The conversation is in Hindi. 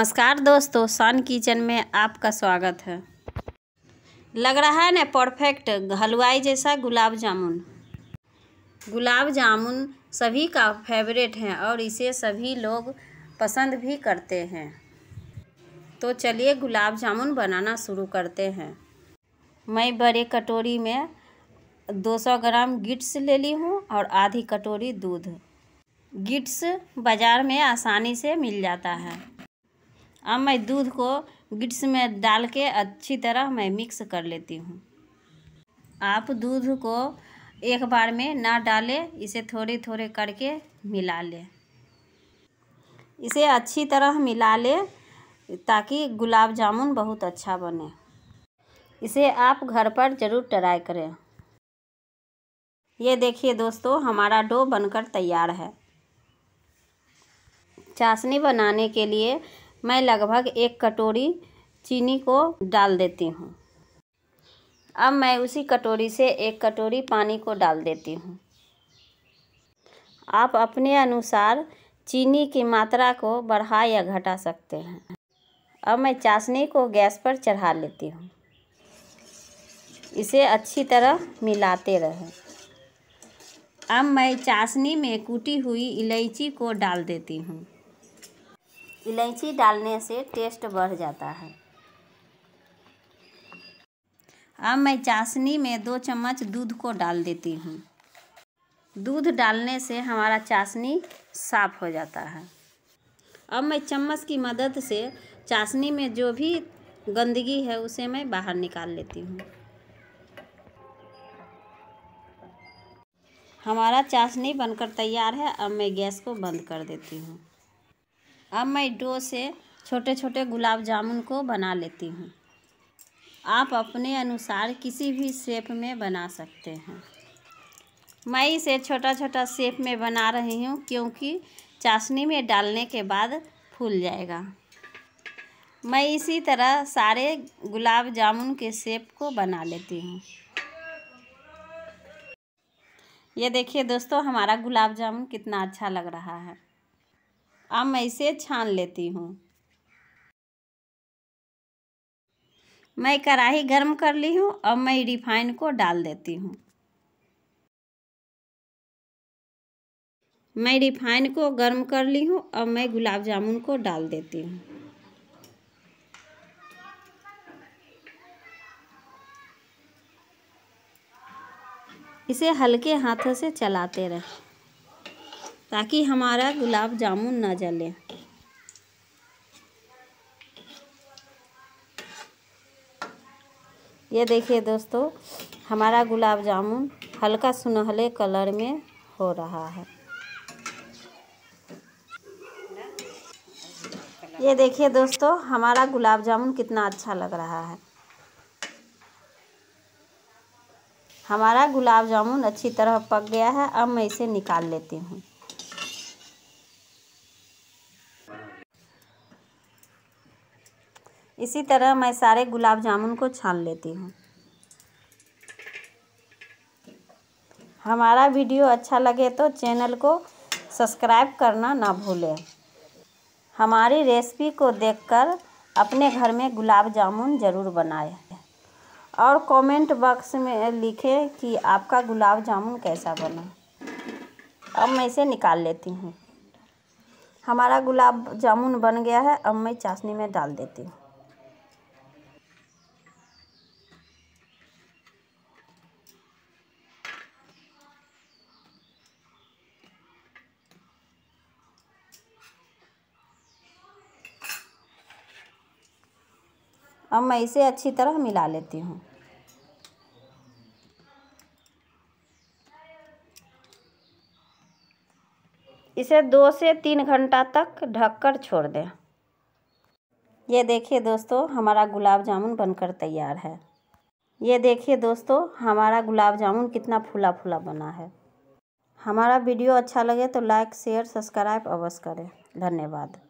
नमस्कार दोस्तों सन किचन में आपका स्वागत है लग रहा है ना परफेक्ट हलवाई जैसा गुलाब जामुन गुलाब जामुन सभी का फेवरेट है और इसे सभी लोग पसंद भी करते हैं तो चलिए गुलाब जामुन बनाना शुरू करते हैं मैं बड़े कटोरी में 200 ग्राम गिट्स ले ली हूँ और आधी कटोरी दूध गिट्स बाज़ार में आसानी से मिल जाता है अब मैं दूध को गिट्स में डाल के अच्छी तरह मैं मिक्स कर लेती हूँ आप दूध को एक बार में ना डालें इसे थोड़े थोड़े करके मिला लें इसे अच्छी तरह मिला लें ताकि गुलाब जामुन बहुत अच्छा बने इसे आप घर पर ज़रूर ट्राई करें ये देखिए दोस्तों हमारा डो बनकर तैयार है चाशनी बनाने के लिए मैं लगभग एक कटोरी चीनी को डाल देती हूँ अब मैं उसी कटोरी से एक कटोरी पानी को डाल देती हूँ आप अपने अनुसार चीनी की मात्रा को बढ़ा या घटा सकते हैं अब मैं चाशनी को गैस पर चढ़ा लेती हूँ इसे अच्छी तरह मिलाते रहें अब मैं चाशनी में कूटी हुई इलायची को डाल देती हूँ इलायची डालने से टेस्ट बढ़ जाता है अब मैं चाशनी में दो चम्मच दूध को डाल देती हूँ दूध डालने से हमारा चाशनी साफ हो जाता है अब मैं चम्मच की मदद से चाशनी में जो भी गंदगी है उसे मैं बाहर निकाल लेती हूँ हमारा चाशनी बनकर तैयार है अब मैं गैस को बंद कर देती हूँ अब मैं डो से छोटे छोटे गुलाब जामुन को बना लेती हूँ आप अपने अनुसार किसी भी शेप में बना सकते हैं मैं इसे छोटा छोटा शेप में बना रही हूँ क्योंकि चाशनी में डालने के बाद फूल जाएगा मैं इसी तरह सारे गुलाब जामुन के शेप को बना लेती हूँ ये देखिए दोस्तों हमारा गुलाब जामुन कितना अच्छा लग रहा है अब मैं इसे छान लेती हूँ मैं कढ़ाई गर्म कर ली हूँ अब मैं रिफाइन को डाल देती हूँ मैं रिफाइन को गर्म कर ली हूँ अब मैं गुलाब जामुन को डाल देती हूँ इसे हल्के हाथों से चलाते रहें ताकि हमारा गुलाब जामुन ना जले ये देखिए दोस्तों हमारा गुलाब जामुन हल्का सुनहले कलर में हो रहा है ये देखिए दोस्तों हमारा गुलाब जामुन कितना अच्छा लग रहा है हमारा गुलाब जामुन अच्छी तरह पक गया है अब मैं इसे निकाल लेती हूँ इसी तरह मैं सारे गुलाब जामुन को छान लेती हूँ हमारा वीडियो अच्छा लगे तो चैनल को सब्सक्राइब करना ना भूलें हमारी रेसिपी को देखकर अपने घर में गुलाब जामुन ज़रूर बनाएं और कमेंट बॉक्स में लिखें कि आपका गुलाब जामुन कैसा बना अब मैं इसे निकाल लेती हूँ हमारा गुलाब जामुन बन गया है अब मैं चाशनी में डाल देती हूँ अब मैं इसे अच्छी तरह मिला लेती हूँ इसे दो से तीन घंटा तक ढककर छोड़ दें ये देखिए दोस्तों हमारा गुलाब जामुन बनकर तैयार है ये देखिए दोस्तों हमारा गुलाब जामुन कितना फूला फूला बना है हमारा वीडियो अच्छा लगे तो लाइक शेयर सब्सक्राइब अवश्य करें धन्यवाद